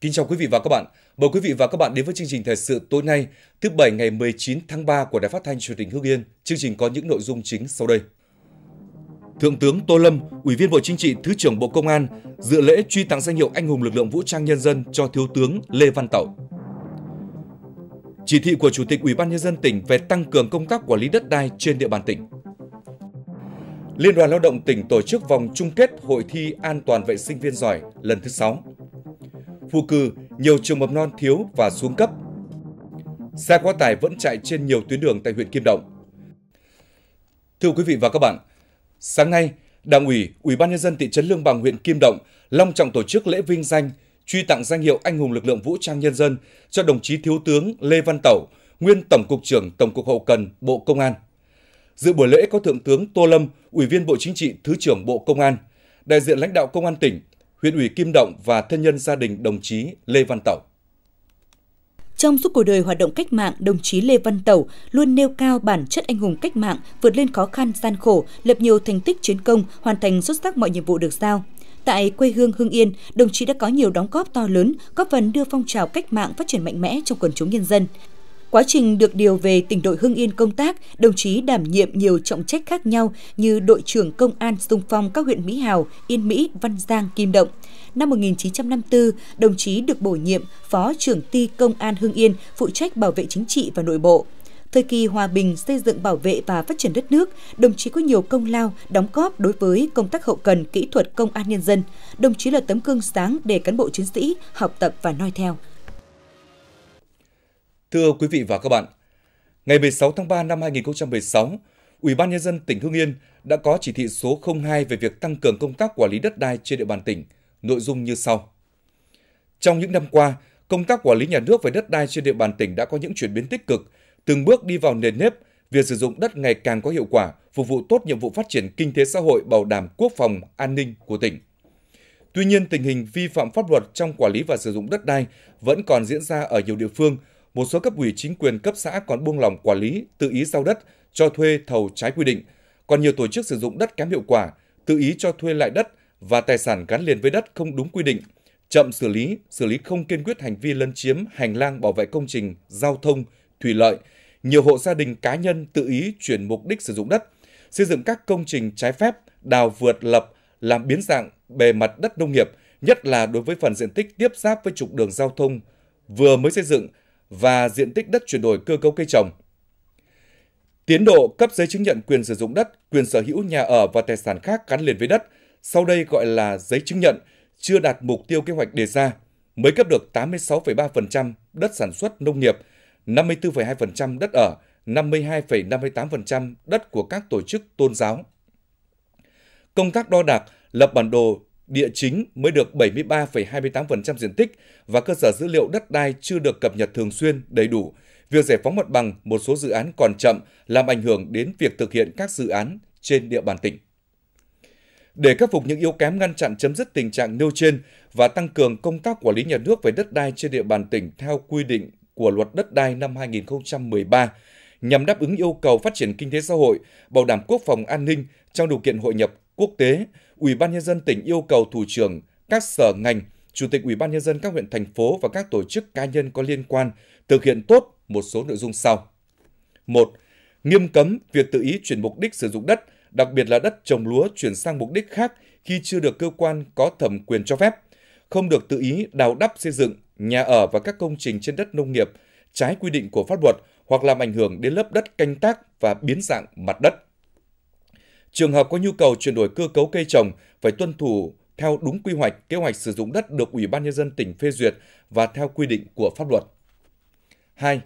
Kính chào quý vị và các bạn. Mời quý vị và các bạn đến với chương trình thời sự tối nay, thứ Bảy ngày 19 tháng 3 của Đài Phát thanh Truyền hình Hưng Yên. Chương trình có những nội dung chính sau đây. Thượng tướng Tô Lâm, Ủy viên Bộ Chính trị, Thứ trưởng Bộ Công an, dự lễ truy tặng danh hiệu Anh hùng lực lượng vũ trang nhân dân cho Thiếu tướng Lê Văn Tẩu. Chỉ thị của Chủ tịch Ủy ban nhân dân tỉnh về tăng cường công tác quản lý đất đai trên địa bàn tỉnh. Liên đoàn Lao động tỉnh tổ chức vòng chung kết hội thi an toàn vệ sinh viên giỏi lần thứ 6 khu cư, nhiều trường mầm non thiếu và xuống cấp. Xe quá tải vẫn chạy trên nhiều tuyến đường tại huyện Kim Động. Thưa quý vị và các bạn, sáng nay, Đảng ủy, Ủy ban nhân dân thị trấn Lương Bằng huyện Kim Động long trọng tổ chức lễ vinh danh truy tặng danh hiệu anh hùng lực lượng vũ trang nhân dân cho đồng chí thiếu tướng Lê Văn Tẩu, nguyên tổng cục trưởng Tổng cục Hậu cần Bộ Công an. Dự buổi lễ có thượng tướng Tô Lâm, Ủy viên Bộ Chính trị, Thứ trưởng Bộ Công an, đại diện lãnh đạo công an tỉnh, huyện ủy Kim Động và thân nhân gia đình đồng chí Lê Văn Tẩu. Trong suốt cuộc đời hoạt động cách mạng, đồng chí Lê Văn Tẩu luôn nêu cao bản chất anh hùng cách mạng, vượt lên khó khăn, gian khổ, lập nhiều thành tích chiến công, hoàn thành xuất sắc mọi nhiệm vụ được giao. Tại quê hương Hưng Yên, đồng chí đã có nhiều đóng góp to lớn, góp phần đưa phong trào cách mạng phát triển mạnh mẽ trong quần chúng nhân dân. Quá trình được điều về tỉnh đội Hưng Yên công tác, đồng chí đảm nhiệm nhiều trọng trách khác nhau như đội trưởng công an xung phong các huyện Mỹ Hào, Yên Mỹ, Văn Giang, Kim Động. Năm 1954, đồng chí được bổ nhiệm Phó trưởng ty Công an Hưng Yên, phụ trách bảo vệ chính trị và nội bộ. Thời kỳ hòa bình, xây dựng bảo vệ và phát triển đất nước, đồng chí có nhiều công lao, đóng góp đối với công tác hậu cần kỹ thuật công an nhân dân. Đồng chí là tấm gương sáng để cán bộ chiến sĩ học tập và noi theo. Thưa quý vị và các bạn, ngày 16 tháng 3 năm 2016, Ủy ban nhân dân tỉnh Hưng Yên đã có chỉ thị số 02 về việc tăng cường công tác quản lý đất đai trên địa bàn tỉnh, nội dung như sau. Trong những năm qua, công tác quản lý nhà nước về đất đai trên địa bàn tỉnh đã có những chuyển biến tích cực, từng bước đi vào nền nếp, việc sử dụng đất ngày càng có hiệu quả, phục vụ tốt nhiệm vụ phát triển kinh tế xã hội, bảo đảm quốc phòng, an ninh của tỉnh. Tuy nhiên, tình hình vi phạm pháp luật trong quản lý và sử dụng đất đai vẫn còn diễn ra ở nhiều địa phương – một số cấp ủy chính quyền cấp xã còn buông lỏng quản lý, tự ý giao đất, cho thuê thầu trái quy định. Còn nhiều tổ chức sử dụng đất kém hiệu quả, tự ý cho thuê lại đất và tài sản gắn liền với đất không đúng quy định, chậm xử lý, xử lý không kiên quyết hành vi lấn chiếm hành lang bảo vệ công trình, giao thông, thủy lợi. Nhiều hộ gia đình cá nhân tự ý chuyển mục đích sử dụng đất, xây dựng các công trình trái phép, đào vượt lập, làm biến dạng bề mặt đất nông nghiệp, nhất là đối với phần diện tích tiếp giáp với trục đường giao thông vừa mới xây dựng và diện tích đất chuyển đổi cơ cấu cây trồng. Tiến độ cấp giấy chứng nhận quyền sử dụng đất, quyền sở hữu nhà ở và tài sản khác gắn liền với đất, sau đây gọi là giấy chứng nhận, chưa đạt mục tiêu kế hoạch đề ra, mới cấp được 86,3% đất sản xuất nông nghiệp, 54,2% đất ở, 52,58% đất của các tổ chức tôn giáo. Công tác đo đạc, lập bản đồ địa chính mới được 73,28% diện tích và cơ sở dữ liệu đất đai chưa được cập nhật thường xuyên đầy đủ. Việc giải phóng mặt bằng một số dự án còn chậm làm ảnh hưởng đến việc thực hiện các dự án trên địa bàn tỉnh. Để khắc phục những yếu kém ngăn chặn chấm dứt tình trạng nêu trên và tăng cường công tác quản lý nhà nước về đất đai trên địa bàn tỉnh theo quy định của luật đất đai năm 2013, nhằm đáp ứng yêu cầu phát triển kinh tế xã hội, bảo đảm quốc phòng an ninh trong điều kiện hội nhập quốc tế, Ủy ban nhân dân tỉnh yêu cầu thủ trưởng các sở ngành, chủ tịch Ủy ban nhân dân các huyện thành phố và các tổ chức cá nhân có liên quan thực hiện tốt một số nội dung sau. 1. Nghiêm cấm việc tự ý chuyển mục đích sử dụng đất, đặc biệt là đất trồng lúa chuyển sang mục đích khác khi chưa được cơ quan có thẩm quyền cho phép. Không được tự ý đào đắp xây dựng nhà ở và các công trình trên đất nông nghiệp trái quy định của pháp luật hoặc làm ảnh hưởng đến lớp đất canh tác và biến dạng mặt đất. Trường hợp có nhu cầu chuyển đổi cơ cấu cây trồng phải tuân thủ theo đúng quy hoạch, kế hoạch sử dụng đất được Ủy ban nhân dân tỉnh phê duyệt và theo quy định của pháp luật. 2.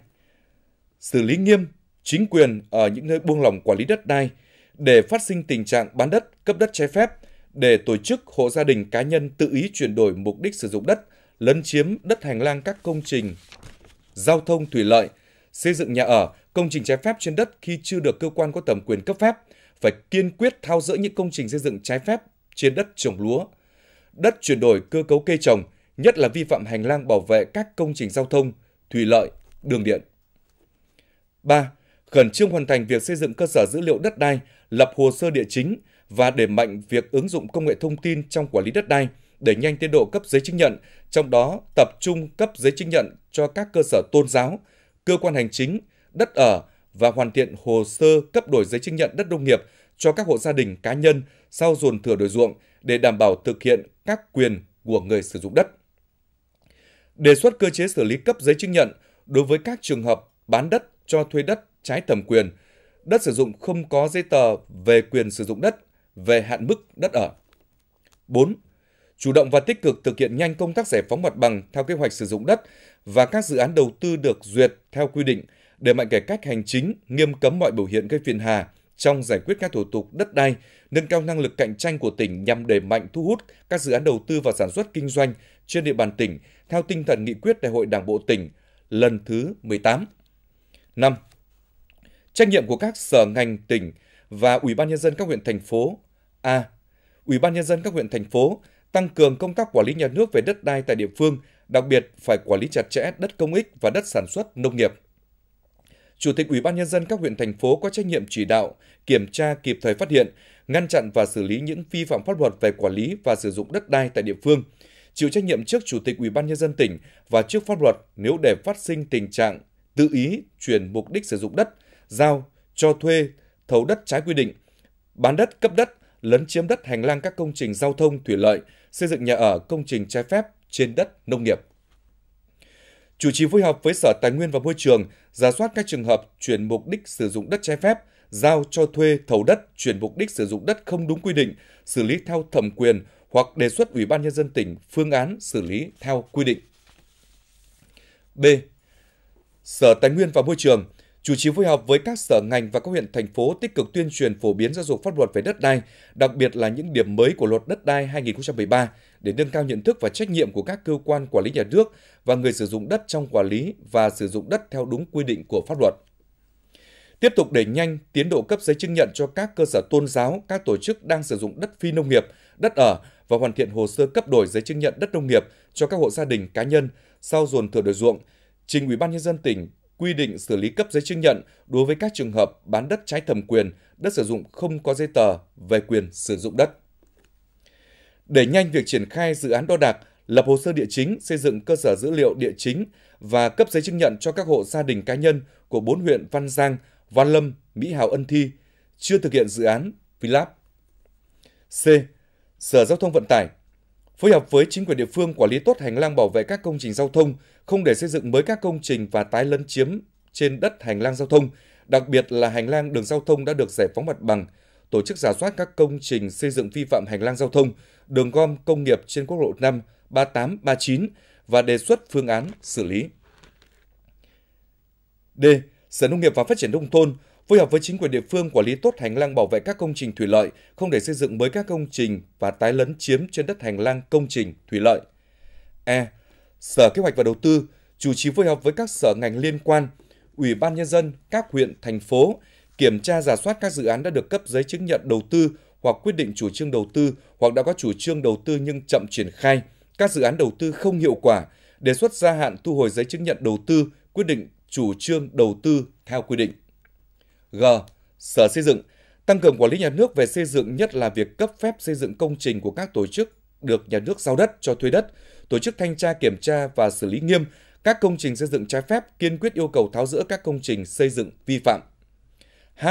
Xử lý nghiêm chính quyền ở những nơi buông lỏng quản lý đất đai để phát sinh tình trạng bán đất, cấp đất trái phép để tổ chức hộ gia đình cá nhân tự ý chuyển đổi mục đích sử dụng đất, lấn chiếm đất hành lang các công trình giao thông thủy lợi, xây dựng nhà ở, công trình trái phép trên đất khi chưa được cơ quan có thẩm quyền cấp phép phải kiên quyết thao dỡ những công trình xây dựng trái phép trên đất trồng lúa, đất chuyển đổi cơ cấu cây trồng, nhất là vi phạm hành lang bảo vệ các công trình giao thông, thủy lợi, đường điện. 3. Khẩn trương hoàn thành việc xây dựng cơ sở dữ liệu đất đai, lập hồ sơ địa chính và đẩy mạnh việc ứng dụng công nghệ thông tin trong quản lý đất đai, để nhanh tiến độ cấp giấy chứng nhận, trong đó tập trung cấp giấy chứng nhận cho các cơ sở tôn giáo, cơ quan hành chính, đất ở, và hoàn thiện hồ sơ cấp đổi giấy chứng nhận đất nông nghiệp cho các hộ gia đình cá nhân sau dồn thửa đổi ruộng để đảm bảo thực hiện các quyền của người sử dụng đất. Đề xuất cơ chế xử lý cấp giấy chứng nhận đối với các trường hợp bán đất cho thuê đất trái thẩm quyền, đất sử dụng không có giấy tờ về quyền sử dụng đất, về hạn mức đất ở. 4. Chủ động và tích cực thực hiện nhanh công tác giải phóng mặt bằng theo kế hoạch sử dụng đất và các dự án đầu tư được duyệt theo quy định – để mạnh cải cách hành chính, nghiêm cấm mọi biểu hiện gây phiền hà trong giải quyết các thủ tục đất đai, nâng cao năng lực cạnh tranh của tỉnh nhằm đẩy mạnh thu hút các dự án đầu tư và sản xuất kinh doanh trên địa bàn tỉnh theo tinh thần nghị quyết Đại hội Đảng bộ tỉnh lần thứ 18. 5. Trách nhiệm của các sở ngành tỉnh và Ủy ban nhân dân các huyện thành phố. A. Ủy ban nhân dân các huyện thành phố tăng cường công tác quản lý nhà nước về đất đai tại địa phương, đặc biệt phải quản lý chặt chẽ đất công ích và đất sản xuất nông nghiệp. Chủ tịch Ủy ban nhân dân các huyện thành phố có trách nhiệm chỉ đạo, kiểm tra kịp thời phát hiện, ngăn chặn và xử lý những vi phạm pháp luật về quản lý và sử dụng đất đai tại địa phương, chịu trách nhiệm trước Chủ tịch Ủy ban nhân dân tỉnh và trước pháp luật nếu để phát sinh tình trạng tự ý chuyển mục đích sử dụng đất, giao, cho thuê, thầu đất trái quy định, bán đất, cấp đất, lấn chiếm đất hành lang các công trình giao thông thủy lợi, xây dựng nhà ở, công trình trái phép trên đất nông nghiệp chủ trì phối hợp với Sở Tài nguyên và Môi trường giả soát các trường hợp chuyển mục đích sử dụng đất trái phép, giao cho thuê thầu đất chuyển mục đích sử dụng đất không đúng quy định, xử lý theo thẩm quyền hoặc đề xuất Ủy ban nhân dân tỉnh phương án xử lý theo quy định. B. Sở Tài nguyên và Môi trường chủ trì phối hợp với các sở ngành và các huyện thành phố tích cực tuyên truyền phổ biến giáo dục pháp luật về đất đai, đặc biệt là những điểm mới của luật đất đai 2013 để nâng cao nhận thức và trách nhiệm của các cơ quan quản lý nhà nước và người sử dụng đất trong quản lý và sử dụng đất theo đúng quy định của pháp luật. Tiếp tục đẩy nhanh tiến độ cấp giấy chứng nhận cho các cơ sở tôn giáo, các tổ chức đang sử dụng đất phi nông nghiệp, đất ở và hoàn thiện hồ sơ cấp đổi giấy chứng nhận đất nông nghiệp cho các hộ gia đình cá nhân sau dồn thừa đổi ruộng, trình Ủy ban nhân dân tỉnh quy định xử lý cấp giấy chứng nhận đối với các trường hợp bán đất trái thẩm quyền, đất sử dụng không có giấy tờ về quyền sử dụng đất. Để nhanh việc triển khai dự án đo đạc, lập hồ sơ địa chính, xây dựng cơ sở dữ liệu địa chính và cấp giấy chứng nhận cho các hộ gia đình cá nhân của bốn huyện Văn Giang, Văn Lâm, Mỹ Hào Ân Thi chưa thực hiện dự án VLAP. C. Sở Giao thông Vận tải phối hợp với chính quyền địa phương quản lý tốt hành lang bảo vệ các công trình giao thông, không để xây dựng mới các công trình và tái lấn chiếm trên đất hành lang giao thông, đặc biệt là hành lang đường giao thông đã được giải phóng mặt bằng, tổ chức giả soát các công trình xây dựng vi phạm hành lang giao thông, đường gom công nghiệp trên quốc lộ 5, 38, 39 và đề xuất phương án xử lý. D. Sở Nông nghiệp và Phát triển Nông thôn phối hợp với chính quyền địa phương quản lý tốt hành lang bảo vệ các công trình thủy lợi, không để xây dựng mới các công trình và tái lấn chiếm trên đất hành lang công trình thủy lợi. E. Sở Kế hoạch và Đầu tư chủ trì phối hợp với các sở ngành liên quan, Ủy ban nhân dân các huyện, thành phố kiểm tra giả soát các dự án đã được cấp giấy chứng nhận đầu tư hoặc quyết định chủ trương đầu tư hoặc đã có chủ trương đầu tư nhưng chậm triển khai, các dự án đầu tư không hiệu quả, đề xuất gia hạn thu hồi giấy chứng nhận đầu tư, quyết định chủ trương đầu tư theo quy định. G. Sở Xây dựng tăng cường quản lý nhà nước về xây dựng nhất là việc cấp phép xây dựng công trình của các tổ chức được nhà nước giao đất cho thuê đất, tổ chức thanh tra kiểm tra và xử lý nghiêm các công trình xây dựng trái phép, kiên quyết yêu cầu tháo rỡ các công trình xây dựng vi phạm. H.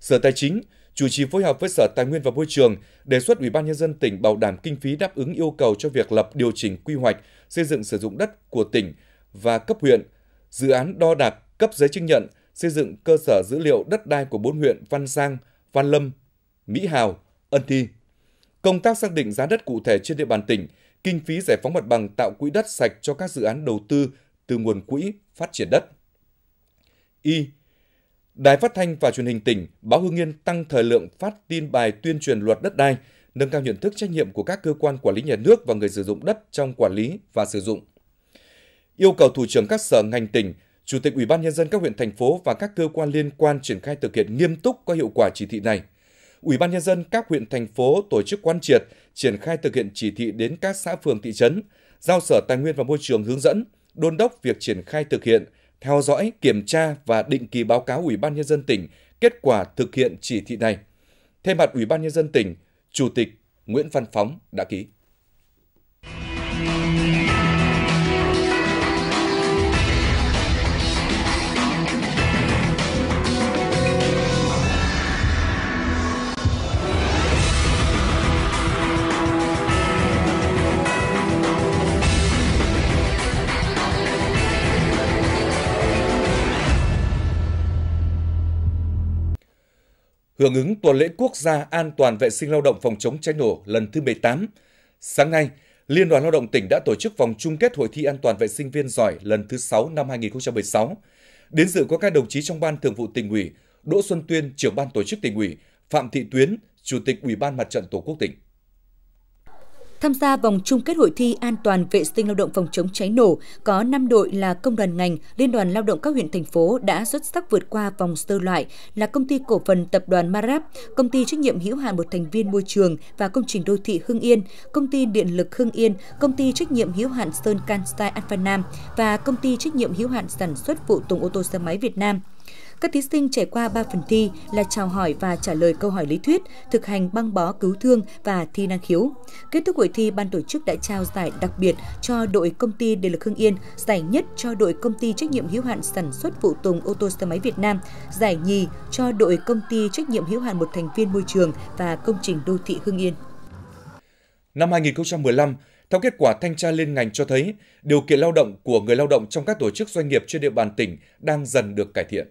Sở Tài chính chủ trì phối hợp với Sở Tài nguyên và Môi trường đề xuất Ủy ban nhân dân tỉnh bảo đảm kinh phí đáp ứng yêu cầu cho việc lập điều chỉnh quy hoạch, xây dựng sử dụng đất của tỉnh và cấp huyện, dự án đo đạc cấp giấy chứng nhận, xây dựng cơ sở dữ liệu đất đai của bốn huyện Văn Giang, Văn Lâm, Mỹ Hào, Ân Thi. Công tác xác định giá đất cụ thể trên địa bàn tỉnh, kinh phí giải phóng mặt bằng tạo quỹ đất sạch cho các dự án đầu tư từ nguồn quỹ phát triển đất. Y Đài Phát thanh và Truyền hình tỉnh, báo Hưng Yên tăng thời lượng phát tin bài tuyên truyền luật đất đai, nâng cao nhận thức trách nhiệm của các cơ quan quản lý nhà nước và người sử dụng đất trong quản lý và sử dụng. Yêu cầu thủ trưởng các sở ngành tỉnh, chủ tịch Ủy ban nhân dân các huyện thành phố và các cơ quan liên quan triển khai thực hiện nghiêm túc có hiệu quả chỉ thị này. Ủy ban nhân dân các huyện thành phố tổ chức quan triệt, triển khai thực hiện chỉ thị đến các xã phường thị trấn, giao Sở Tài nguyên và Môi trường hướng dẫn, đôn đốc việc triển khai thực hiện, theo dõi, kiểm tra và định kỳ báo cáo Ủy ban nhân dân tỉnh kết quả thực hiện chỉ thị này. Thay mặt Ủy ban nhân dân tỉnh, Chủ tịch Nguyễn Văn Phóng đã ký. hưởng ứng tuần lễ quốc gia an toàn vệ sinh lao động phòng chống cháy nổ lần thứ 18. Sáng nay, Liên đoàn Lao động tỉnh đã tổ chức vòng chung kết hội thi an toàn vệ sinh viên giỏi lần thứ 6 năm 2016. Đến dự có các đồng chí trong Ban Thường vụ tỉnh ủy, Đỗ Xuân Tuyên, trưởng ban tổ chức tỉnh ủy, Phạm Thị Tuyến, Chủ tịch Ủy ban Mặt trận Tổ quốc tỉnh. Tham gia vòng chung kết hội thi an toàn vệ sinh lao động phòng chống cháy nổ, có 5 đội là công đoàn ngành, liên đoàn lao động các huyện thành phố đã xuất sắc vượt qua vòng sơ loại là công ty cổ phần tập đoàn Marap, công ty trách nhiệm hữu hạn một thành viên môi trường và công trình đô thị Hưng Yên, công ty điện lực Hưng Yên, công ty trách nhiệm hữu hạn Sơn Can Kansai Alpha Nam và công ty trách nhiệm hữu hạn sản xuất phụ tùng ô tô xe máy Việt Nam. Các thí sinh trải qua 3 phần thi là chào hỏi và trả lời câu hỏi lý thuyết, thực hành băng bó cứu thương và thi năng khiếu. Kết thúc buổi thi, ban tổ chức đã trao giải đặc biệt cho đội công ty đề lực Hưng Yên, giải nhất cho đội công ty trách nhiệm hữu hạn sản xuất phụ tùng ô tô xe máy Việt Nam, giải nhì cho đội công ty trách nhiệm hữu hạn một thành viên môi trường và công trình đô thị Hưng Yên. Năm 2015, theo kết quả thanh tra liên ngành cho thấy, điều kiện lao động của người lao động trong các tổ chức doanh nghiệp trên địa bàn tỉnh đang dần được cải thiện.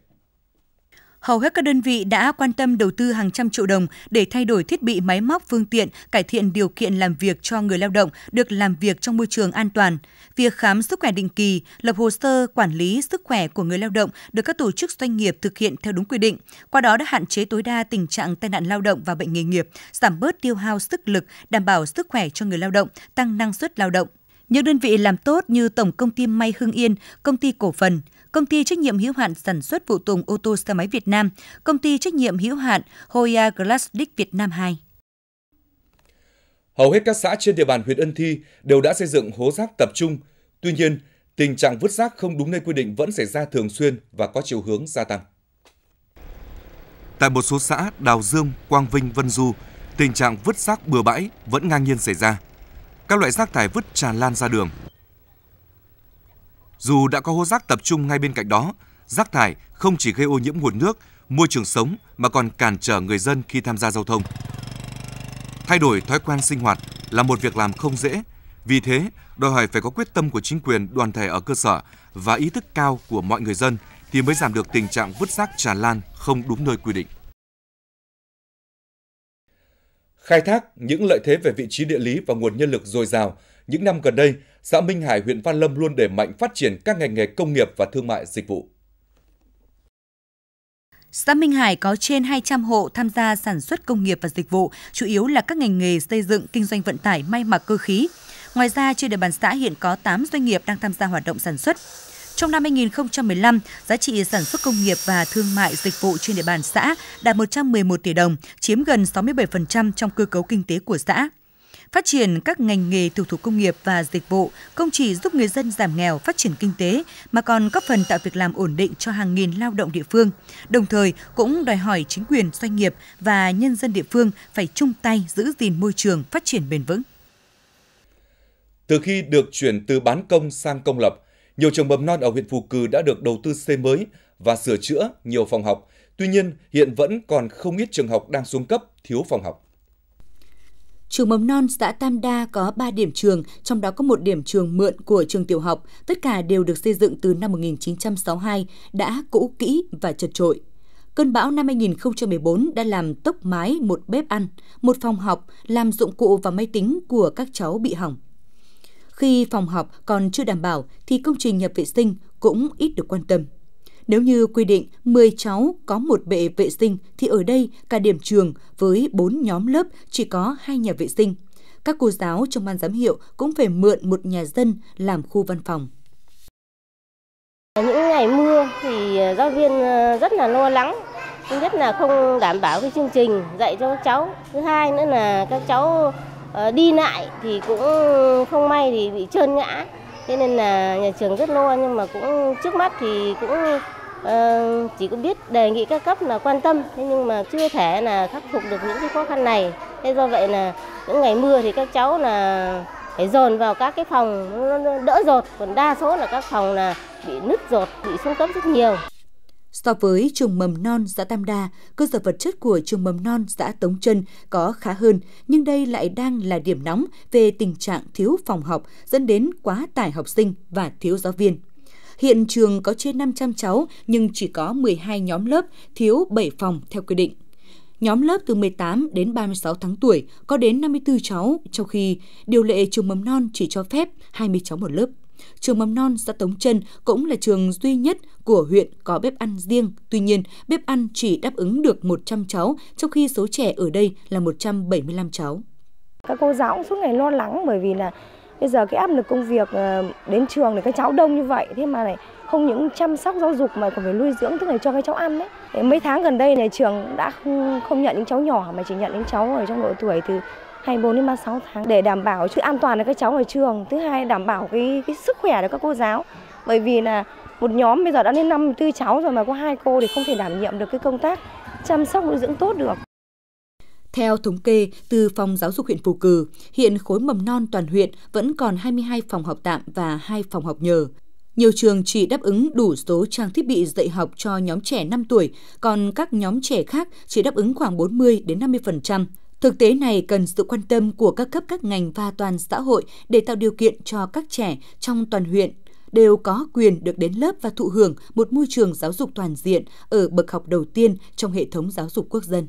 Hầu hết các đơn vị đã quan tâm đầu tư hàng trăm triệu đồng để thay đổi thiết bị máy móc phương tiện, cải thiện điều kiện làm việc cho người lao động được làm việc trong môi trường an toàn. Việc khám sức khỏe định kỳ, lập hồ sơ quản lý sức khỏe của người lao động được các tổ chức doanh nghiệp thực hiện theo đúng quy định, qua đó đã hạn chế tối đa tình trạng tai nạn lao động và bệnh nghề nghiệp, giảm bớt tiêu hao sức lực, đảm bảo sức khỏe cho người lao động, tăng năng suất lao động. Những đơn vị làm tốt như Tổng công ty May Hưng Yên, công ty cổ phần, Công ty trách nhiệm hữu hạn sản xuất phụ tùng ô tô xe máy Việt Nam, Công ty trách nhiệm hữu hạn Hoya Glassdick Việt Nam 2. Hầu hết các xã trên địa bàn huyện Ân Thi đều đã xây dựng hố rác tập trung. Tuy nhiên, tình trạng vứt rác không đúng nơi quy định vẫn xảy ra thường xuyên và có chiều hướng gia tăng. Tại một số xã Đào Dương, Quang Vinh, Vân Du, tình trạng vứt rác bừa bãi vẫn ngang nhiên xảy ra. Các loại rác thải vứt tràn lan ra đường, dù đã có hố rác tập trung ngay bên cạnh đó, rác thải không chỉ gây ô nhiễm nguồn nước, môi trường sống mà còn cản trở người dân khi tham gia giao thông. Thay đổi thói quen sinh hoạt là một việc làm không dễ, vì thế đòi hỏi phải có quyết tâm của chính quyền đoàn thể ở cơ sở và ý thức cao của mọi người dân thì mới giảm được tình trạng vứt rác tràn lan không đúng nơi quy định. Khai thác những lợi thế về vị trí địa lý và nguồn nhân lực dồi dào những năm gần đây, xã Minh Hải, huyện Văn Lâm luôn đẩy mạnh phát triển các ngành nghề công nghiệp và thương mại dịch vụ. Xã Minh Hải có trên 200 hộ tham gia sản xuất công nghiệp và dịch vụ, chủ yếu là các ngành nghề xây dựng, kinh doanh vận tải, may mặc cơ khí. Ngoài ra, trên địa bàn xã hiện có 8 doanh nghiệp đang tham gia hoạt động sản xuất. Trong năm 2015, giá trị sản xuất công nghiệp và thương mại dịch vụ trên địa bàn xã đạt 111 tỷ đồng, chiếm gần 67% trong cơ cấu kinh tế của xã. Phát triển các ngành nghề tiểu thủ công nghiệp và dịch vụ không chỉ giúp người dân giảm nghèo, phát triển kinh tế mà còn góp phần tạo việc làm ổn định cho hàng nghìn lao động địa phương. Đồng thời cũng đòi hỏi chính quyền, doanh nghiệp và nhân dân địa phương phải chung tay giữ gìn môi trường phát triển bền vững. Từ khi được chuyển từ bán công sang công lập, nhiều trường mầm non ở huyện Phù cử đã được đầu tư xây mới và sửa chữa nhiều phòng học. Tuy nhiên, hiện vẫn còn không ít trường học đang xuống cấp, thiếu phòng học. Trường mầm non xã Tam Đa có 3 điểm trường, trong đó có một điểm trường mượn của trường tiểu học. Tất cả đều được xây dựng từ năm 1962, đã cũ kỹ và chật trội. Cơn bão năm 2014 đã làm tốc mái một bếp ăn, một phòng học, làm dụng cụ và máy tính của các cháu bị hỏng. Khi phòng học còn chưa đảm bảo thì công trình nhập vệ sinh cũng ít được quan tâm. Nếu như quy định 10 cháu có một bệ vệ sinh thì ở đây cả điểm trường với 4 nhóm lớp chỉ có hai nhà vệ sinh. Các cô giáo trong ban giám hiệu cũng phải mượn một nhà dân làm khu văn phòng. Những ngày mưa thì ờ, giáo viên ờ, rất là lo lắng thứ nhất là không đảm bảo cái chương trình dạy cho các cháu thứ hai nữa là các cháu ờ, đi lại thì cũng không may thì bị trơn ngã thế nên là nhà trường rất lo nhưng mà cũng trước mắt thì cũng Ờ, chỉ có biết đề nghị các cấp là quan tâm thế nhưng mà chưa thể là khắc phục được những cái khó khăn này thế do vậy là những ngày mưa thì các cháu là phải dồn vào các cái phòng nó đỡ rột còn đa số là các phòng là bị nứt rột bị xuống cấp rất nhiều So với trường mầm non xã Tam Đa, cơ sở vật chất của trường mầm non xã Tống Trân có khá hơn, nhưng đây lại đang là điểm nóng về tình trạng thiếu phòng học dẫn đến quá tải học sinh và thiếu giáo viên. Hiện trường có trên 500 cháu nhưng chỉ có 12 nhóm lớp, thiếu 7 phòng theo quy định. Nhóm lớp từ 18 đến 36 tháng tuổi có đến 54 cháu, trong khi điều lệ trường mầm non chỉ cho phép 20 cháu một lớp. Trường mầm non xã Tống Trân cũng là trường duy nhất của huyện có bếp ăn riêng. Tuy nhiên, bếp ăn chỉ đáp ứng được 100 cháu, trong khi số trẻ ở đây là 175 cháu. Các cô giáo cũng suốt ngày lo lắng bởi vì là bây giờ cái áp lực công việc ờ, đến trường để các cháu đông như vậy thế mà này không những chăm sóc giáo dục mà còn phải nuôi dưỡng tức là cho các cháu ăn đấy mấy tháng gần đây nhà trường đã không, không nhận những cháu nhỏ mà chỉ nhận những cháu ở trong độ tuổi từ 24 đến 36 tháng để đảm bảo sự an toàn cho các cháu ở trường thứ hai đảm bảo cái, cái sức khỏe cho các cô giáo bởi vì là một nhóm bây giờ đã lên 54 cháu rồi mà có hai cô thì không thể đảm nhiệm được cái công tác chăm sóc nuôi dưỡng tốt được theo thống kê từ Phòng Giáo dục huyện Phù Cử, hiện khối mầm non toàn huyện vẫn còn 22 phòng học tạm và 2 phòng học nhờ. Nhiều trường chỉ đáp ứng đủ số trang thiết bị dạy học cho nhóm trẻ 5 tuổi, còn các nhóm trẻ khác chỉ đáp ứng khoảng 40 đến 50%. Thực tế này cần sự quan tâm của các cấp các ngành và toàn xã hội để tạo điều kiện cho các trẻ trong toàn huyện đều có quyền được đến lớp và thụ hưởng một môi trường giáo dục toàn diện ở bậc học đầu tiên trong hệ thống giáo dục quốc dân.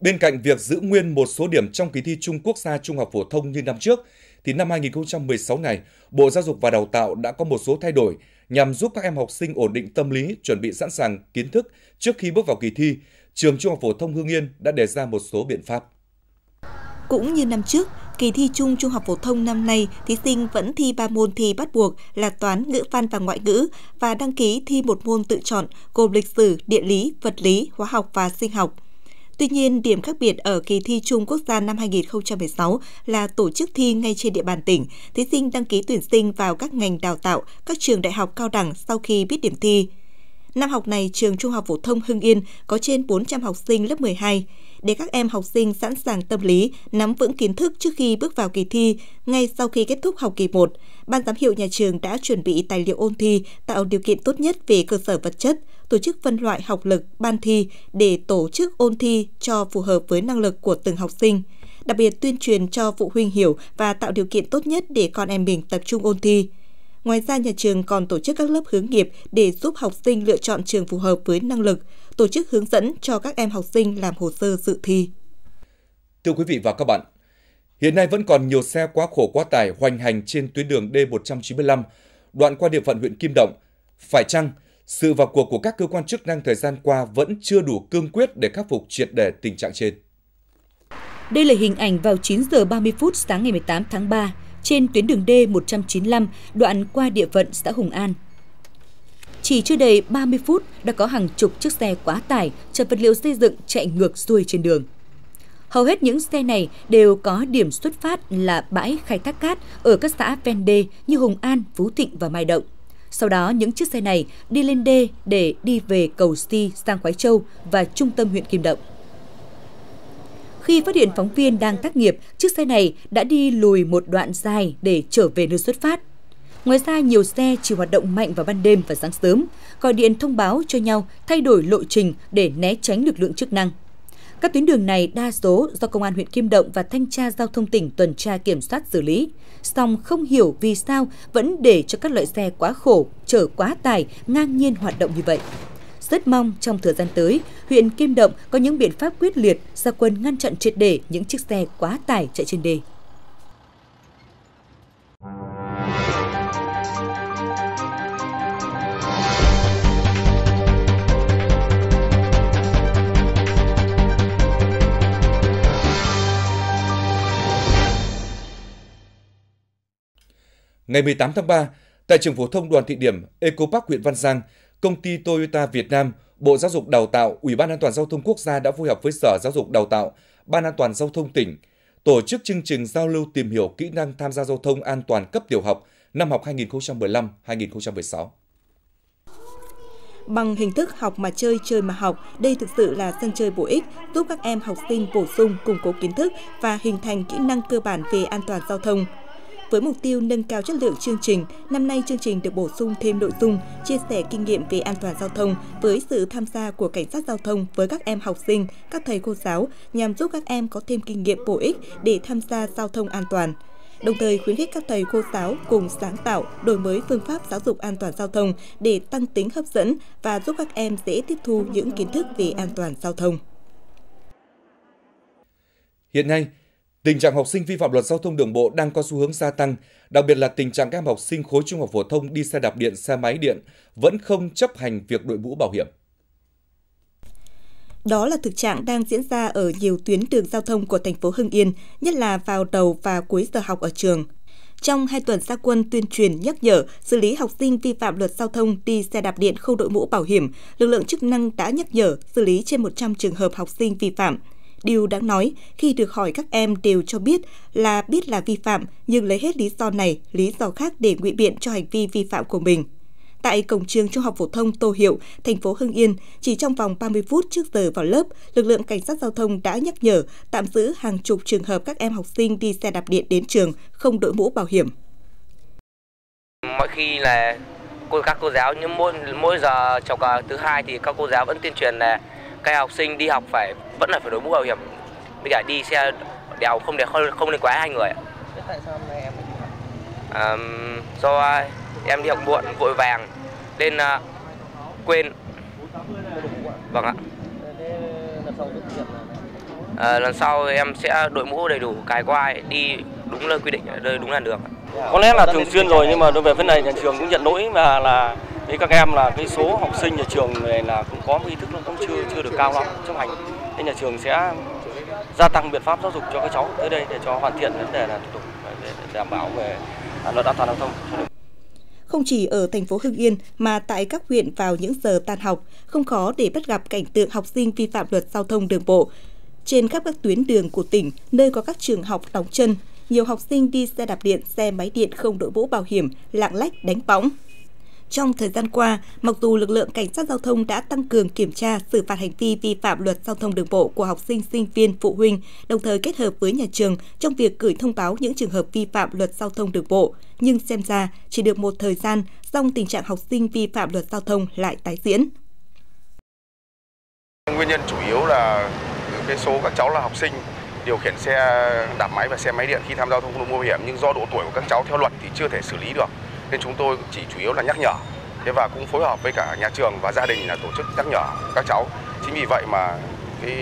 Bên cạnh việc giữ nguyên một số điểm trong kỳ thi Trung Quốc gia Trung học phổ thông như năm trước, thì năm 2016 này, Bộ Giáo dục và Đào tạo đã có một số thay đổi nhằm giúp các em học sinh ổn định tâm lý, chuẩn bị sẵn sàng kiến thức trước khi bước vào kỳ thi. Trường Trung học phổ thông Hương Yên đã đề ra một số biện pháp. Cũng như năm trước, kỳ thi chung trung học phổ thông năm nay, thí sinh vẫn thi 3 môn thi bắt buộc là toán, ngữ văn và ngoại ngữ và đăng ký thi một môn tự chọn gồm lịch sử, địa lý, vật lý, hóa học và sinh học. Tuy nhiên, điểm khác biệt ở kỳ thi Trung Quốc gia năm 2016 là tổ chức thi ngay trên địa bàn tỉnh. Thí sinh đăng ký tuyển sinh vào các ngành đào tạo, các trường đại học cao đẳng sau khi biết điểm thi. Năm học này, trường Trung học phổ thông Hưng Yên có trên 400 học sinh lớp 12. Để các em học sinh sẵn sàng tâm lý, nắm vững kiến thức trước khi bước vào kỳ thi, ngay sau khi kết thúc học kỳ 1, Ban giám hiệu nhà trường đã chuẩn bị tài liệu ôn thi, tạo điều kiện tốt nhất về cơ sở vật chất – tổ chức phân loại học lực, ban thi để tổ chức ôn thi cho phù hợp với năng lực của từng học sinh. Đặc biệt tuyên truyền cho phụ huynh hiểu và tạo điều kiện tốt nhất để con em mình tập trung ôn thi. Ngoài ra, nhà trường còn tổ chức các lớp hướng nghiệp để giúp học sinh lựa chọn trường phù hợp với năng lực, tổ chức hướng dẫn cho các em học sinh làm hồ sơ dự thi. Thưa quý vị và các bạn, hiện nay vẫn còn nhiều xe quá khổ quá tải hoành hành trên tuyến đường D195, đoạn qua địa phận huyện Kim Động. Phải chăng sự vào cuộc của các cơ quan chức năng thời gian qua vẫn chưa đủ cương quyết để khắc phục triệt để tình trạng trên. Đây là hình ảnh vào 9 giờ 30 phút sáng ngày 18 tháng 3 trên tuyến đường D195 đoạn qua địa phận xã Hùng An. Chỉ chưa đầy 30 phút đã có hàng chục chiếc xe quá tải chở vật liệu xây dựng chạy ngược xuôi trên đường. Hầu hết những xe này đều có điểm xuất phát là bãi khai thác cát ở các xã ven đê như Hùng An, Phú Thịnh và Mai Động. Sau đó, những chiếc xe này đi lên đê để đi về cầu Si sang Khoái Châu và trung tâm huyện Kim Động. Khi phát hiện phóng viên đang tác nghiệp, chiếc xe này đã đi lùi một đoạn dài để trở về nơi xuất phát. Ngoài ra, nhiều xe chỉ hoạt động mạnh vào ban đêm và sáng sớm, gọi điện thông báo cho nhau thay đổi lộ trình để né tránh lực lượng chức năng. Các tuyến đường này đa số do Công an huyện Kim Động và Thanh tra Giao thông tỉnh tuần tra kiểm soát xử lý. Song không hiểu vì sao vẫn để cho các loại xe quá khổ, chở quá tải, ngang nhiên hoạt động như vậy. Rất mong trong thời gian tới, huyện Kim Động có những biện pháp quyết liệt ra quân ngăn chặn triệt để những chiếc xe quá tải chạy trên đề. Ngày 18 tháng 3, tại trường phổ thông đoàn thị điểm Ecopark huyện Văn Giang, công ty Toyota Việt Nam, Bộ Giáo dục Đào tạo, Ủy ban An toàn Giao thông Quốc gia đã phối hợp với Sở Giáo dục Đào tạo, Ban An toàn Giao thông tỉnh, tổ chức chương trình giao lưu tìm hiểu kỹ năng tham gia giao thông an toàn cấp tiểu học năm học 2015-2016. Bằng hình thức học mà chơi, chơi mà học, đây thực sự là sân chơi bổ ích, giúp các em học sinh bổ sung, củng cố kiến thức và hình thành kỹ năng cơ bản về an toàn giao thông. Với mục tiêu nâng cao chất lượng chương trình, năm nay chương trình được bổ sung thêm nội dung chia sẻ kinh nghiệm về an toàn giao thông với sự tham gia của cảnh sát giao thông với các em học sinh, các thầy cô giáo nhằm giúp các em có thêm kinh nghiệm bổ ích để tham gia giao thông an toàn đồng thời khuyến khích các thầy cô giáo cùng sáng tạo, đổi mới phương pháp giáo dục an toàn giao thông để tăng tính hấp dẫn và giúp các em dễ tiếp thu những kiến thức về an toàn giao thông. Hiện nay, Tình trạng học sinh vi phạm luật giao thông đường bộ đang có xu hướng gia tăng, đặc biệt là tình trạng các em học sinh khối trung học phổ thông đi xe đạp điện, xe máy điện vẫn không chấp hành việc đội mũ bảo hiểm. Đó là thực trạng đang diễn ra ở nhiều tuyến đường giao thông của thành phố Hưng Yên, nhất là vào đầu và cuối giờ học ở trường. Trong hai tuần gia quân tuyên truyền nhắc nhở, xử lý học sinh vi phạm luật giao thông đi xe đạp điện không đội mũ bảo hiểm, lực lượng chức năng đã nhắc nhở, xử lý trên 100 trường hợp học sinh vi phạm – Điều đáng nói, khi được hỏi các em đều cho biết là biết là vi phạm nhưng lấy hết lý do này, lý do khác để ngụy biện cho hành vi vi phạm của mình. Tại cổng trường Trung học phổ thông Tô Hiệu, thành phố Hưng Yên, chỉ trong vòng 30 phút trước giờ vào lớp, lực lượng cảnh sát giao thông đã nhắc nhở tạm giữ hàng chục trường hợp các em học sinh đi xe đạp điện đến trường không đội mũ bảo hiểm. Mọi khi là cô các cô giáo nhưng mỗi mỗi giờ chọc thứ hai thì các cô giáo vẫn tuyên truyền là các học sinh đi học phải vẫn là phải đội mũ bảo hiểm với cả đi xe đèo không đèo không, không nên quá hai người tại sao hôm nay em à, do em đi học muộn vội vàng nên à, quên vâng ạ à, lần sau ờ, em sẽ đội mũ đầy đủ cài quai đi đúng nơi quy định nơi đúng làn đường có lẽ là thường xuyên rồi nhưng mà đối với phần này nhà trường cũng nhận lỗi và là Thế các em là cái số học sinh nhà trường này là cũng có ý thức nó cũng chưa chưa được cao lắm chấp hành. nên nhà trường sẽ gia tăng biện pháp giáo dục cho các cháu tới đây để cho hoàn thiện vấn đề là thủ tục để đảm bảo về à, luật an toàn giao thông. Không chỉ ở thành phố Hưng Yên mà tại các huyện vào những giờ tan học, không khó để bắt gặp cảnh tượng học sinh vi phạm luật giao thông đường bộ. Trên khắp các tuyến đường của tỉnh, nơi có các trường học đóng chân, nhiều học sinh đi xe đạp điện, xe máy điện không đội mũ bảo hiểm, lạng lách đánh bóng trong thời gian qua, mặc dù lực lượng cảnh sát giao thông đã tăng cường kiểm tra, xử phạt hành vi vi phạm luật giao thông đường bộ của học sinh, sinh viên, phụ huynh, đồng thời kết hợp với nhà trường trong việc gửi thông báo những trường hợp vi phạm luật giao thông đường bộ, nhưng xem ra chỉ được một thời gian, song tình trạng học sinh vi phạm luật giao thông lại tái diễn. Nguyên nhân chủ yếu là cái số các cháu là học sinh điều khiển xe đạp máy và xe máy điện khi tham gia giao thông không đội hiểm nhưng do độ tuổi của các cháu theo luật thì chưa thể xử lý được nên chúng tôi chỉ chủ yếu là nhắc nhở thế và cũng phối hợp với cả nhà trường và gia đình là tổ chức nhắc nhở các cháu chính vì vậy mà cái,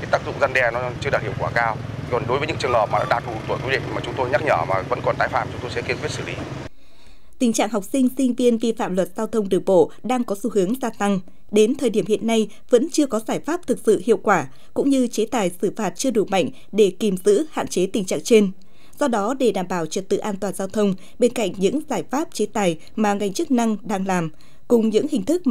cái tác dụng răn đe nó chưa đạt hiệu quả cao còn đối với những trường hợp mà đã đủ tuổi quy định mà chúng tôi nhắc nhở mà vẫn còn tái phạm chúng tôi sẽ kiên quyết xử lý tình trạng học sinh sinh viên vi phạm luật giao thông đường bộ đang có xu hướng gia tăng đến thời điểm hiện nay vẫn chưa có giải pháp thực sự hiệu quả cũng như chế tài xử phạt chưa đủ mạnh để kìm giữ hạn chế tình trạng trên Do đó, để đảm bảo trật tự an toàn giao thông, bên cạnh những giải pháp chế tài mà ngành chức năng đang làm, cùng những hình thức